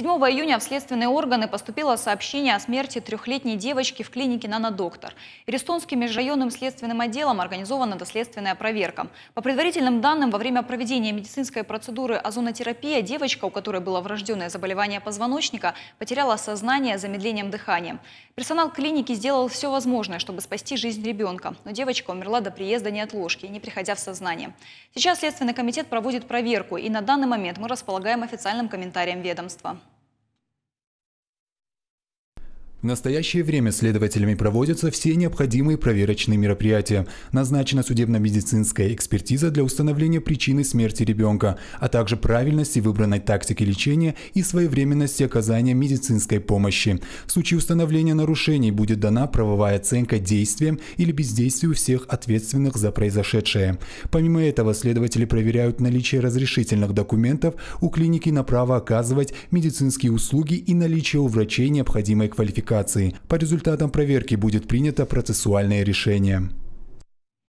7 июня в следственные органы поступило сообщение о смерти трехлетней девочки в клинике «Нанодоктор». Эристонским межрайонным следственным отделом организована доследственная проверка. По предварительным данным, во время проведения медицинской процедуры озонотерапия девочка, у которой было врожденное заболевание позвоночника, потеряла сознание с замедлением дыхания. Персонал клиники сделал все возможное, чтобы спасти жизнь ребенка, но девочка умерла до приезда неотложки, не приходя в сознание. Сейчас Следственный комитет проводит проверку, и на данный момент мы располагаем официальным комментарием ведомства. В настоящее время следователями проводятся все необходимые проверочные мероприятия. Назначена судебно-медицинская экспертиза для установления причины смерти ребенка, а также правильности выбранной тактики лечения и своевременности оказания медицинской помощи. В случае установления нарушений будет дана правовая оценка действиям или бездействию всех ответственных за произошедшее. Помимо этого, следователи проверяют наличие разрешительных документов у клиники на право оказывать медицинские услуги и наличие у врачей необходимой квалификации квалификации. По результатам проверки будет принято процессуальное решение.